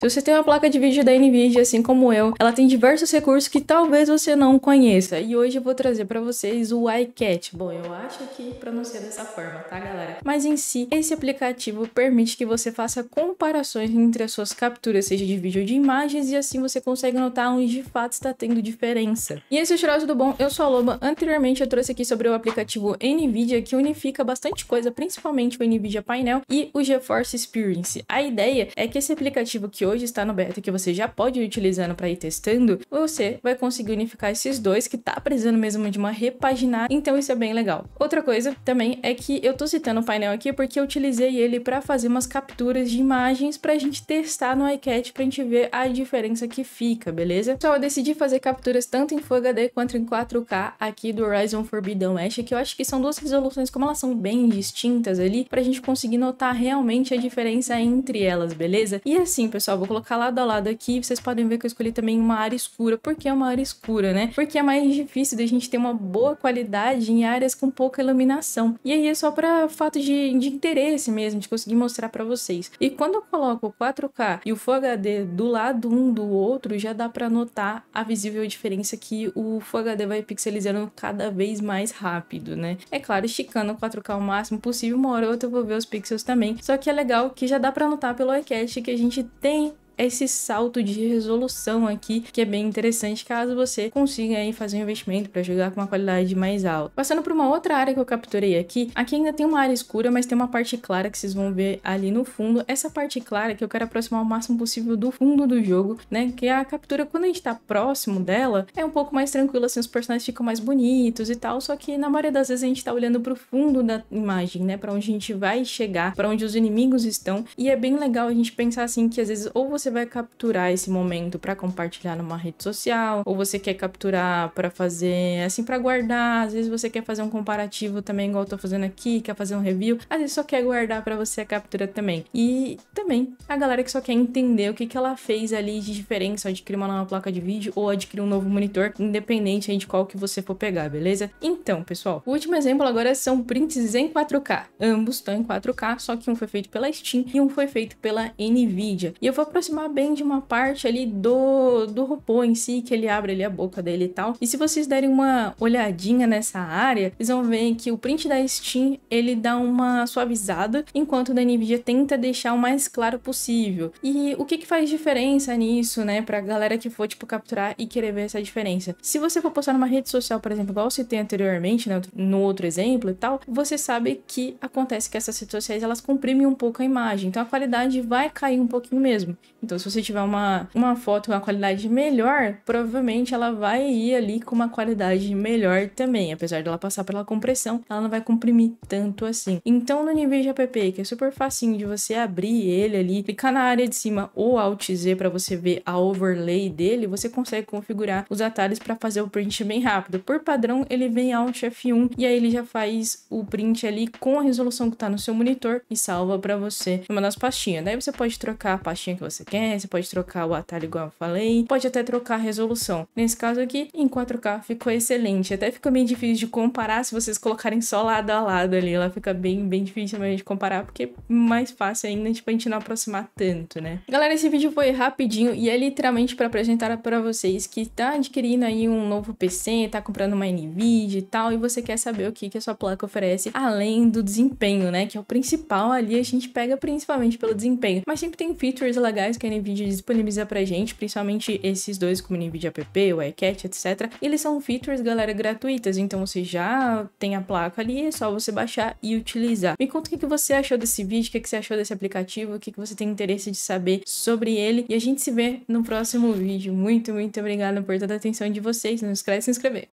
Se você tem uma placa de vídeo da Nvidia, assim como eu, ela tem diversos recursos que talvez você não conheça. E hoje eu vou trazer para vocês o iCat. Bom, eu acho que pronuncia dessa forma, tá, galera? Mas em si, esse aplicativo permite que você faça comparações entre as suas capturas, seja de vídeo ou de imagens, e assim você consegue notar onde de fato está tendo diferença. E esse é o Cheiroso do Bom, eu sou a Loba. Anteriormente eu trouxe aqui sobre o aplicativo Nvidia, que unifica bastante coisa, principalmente o Nvidia Painel e o GeForce Experience. A ideia é que esse aplicativo que hoje está no beta, que você já pode ir utilizando para ir testando, você vai conseguir unificar esses dois que tá precisando mesmo de uma repaginar, então isso é bem legal. Outra coisa também é que eu tô citando o painel aqui porque eu utilizei ele para fazer umas capturas de imagens para a gente testar no iCat para a gente ver a diferença que fica, beleza? Só eu decidi fazer capturas tanto em Full HD quanto em 4K aqui do Horizon Forbidden West, que eu acho que são duas resoluções, como elas são bem distintas ali, para a gente conseguir notar realmente a diferença entre elas, beleza? E assim, pessoal, vou colocar lado a lado aqui, vocês podem ver que eu escolhi também uma área escura. Por que uma área escura, né? Porque é mais difícil da gente ter uma boa qualidade em áreas com pouca iluminação. E aí é só para fato de, de interesse mesmo, de conseguir mostrar para vocês. E quando eu coloco o 4K e o Full HD do lado um do outro, já dá para notar a visível diferença que o Full HD vai pixelizando cada vez mais rápido, né? É claro, esticando o 4K o máximo possível, uma hora ou outra eu vou ver os pixels também. Só que é legal que já dá para notar pelo iCast que a gente tem esse salto de resolução aqui, que é bem interessante caso você consiga aí fazer um investimento para jogar com uma qualidade mais alta. Passando para uma outra área que eu capturei aqui, aqui ainda tem uma área escura, mas tem uma parte clara que vocês vão ver ali no fundo. Essa parte clara que eu quero aproximar o máximo possível do fundo do jogo, né? Que é a captura, quando a gente tá próximo dela, é um pouco mais tranquila, assim, os personagens ficam mais bonitos e tal, só que na maioria das vezes a gente tá olhando pro fundo da imagem, né? Para onde a gente vai chegar, para onde os inimigos estão, e é bem legal a gente pensar assim que às vezes ou você você vai capturar esse momento para compartilhar numa rede social, ou você quer capturar para fazer assim para guardar, às vezes você quer fazer um comparativo também igual eu tô fazendo aqui, quer fazer um review, às vezes só quer guardar para você a captura também. E também a galera que só quer entender o que que ela fez ali de diferença ao adquirir uma nova placa de vídeo ou adquirir um novo monitor, independente de qual que você for pegar, beleza? Então, pessoal, o último exemplo agora são prints em 4K. Ambos estão em 4K, só que um foi feito pela Steam e um foi feito pela Nvidia. E eu vou aproximar aproximar bem de uma parte ali do, do robô em si, que ele abre ali a boca dele e tal. E se vocês derem uma olhadinha nessa área, vocês vão ver que o print da Steam, ele dá uma suavizada, enquanto o da NVIDIA tenta deixar o mais claro possível. E o que que faz diferença nisso, né, pra galera que for, tipo, capturar e querer ver essa diferença? Se você for postar numa rede social, por exemplo, igual eu citei anteriormente, né, no outro exemplo e tal, você sabe que acontece que essas redes sociais, elas comprimem um pouco a imagem, então a qualidade vai cair um pouquinho mesmo. Então, se você tiver uma, uma foto com uma qualidade melhor, provavelmente ela vai ir ali com uma qualidade melhor também. Apesar dela passar pela compressão, ela não vai comprimir tanto assim. Então, no nível de app, que é super facinho de você abrir ele ali, clicar na área de cima ou Alt Z para você ver a overlay dele, você consegue configurar os atalhos para fazer o print bem rápido. Por padrão, ele vem Alt F1 e aí ele já faz o print ali com a resolução que está no seu monitor e salva para você numa das pastinhas. Daí você pode trocar a pastinha que você quer emergência, pode trocar o atalho igual eu falei, pode até trocar a resolução. Nesse caso aqui, em 4K ficou excelente, até fica meio difícil de comparar se vocês colocarem só lado a lado ali, ela fica bem, bem difícil mesmo de comparar, porque é mais fácil ainda, tipo, a gente não aproximar tanto, né? Galera, esse vídeo foi rapidinho e é literalmente para apresentar para vocês que tá adquirindo aí um novo PC, tá comprando uma NVIDIA e tal, e você quer saber o que, que a sua placa oferece, além do desempenho, né? Que é o principal ali, a gente pega principalmente pelo desempenho, mas sempre tem features legais que a NVIDIA disponibiliza pra gente, principalmente esses dois, como NVIDIA app, o iCat, etc. Eles são features, galera, gratuitas, então você já tem a placa ali, é só você baixar e utilizar. Me conta o que você achou desse vídeo, o que você achou desse aplicativo, o que você tem interesse de saber sobre ele, e a gente se vê no próximo vídeo. Muito, muito obrigada por toda a atenção de vocês, não esquece de se inscrever.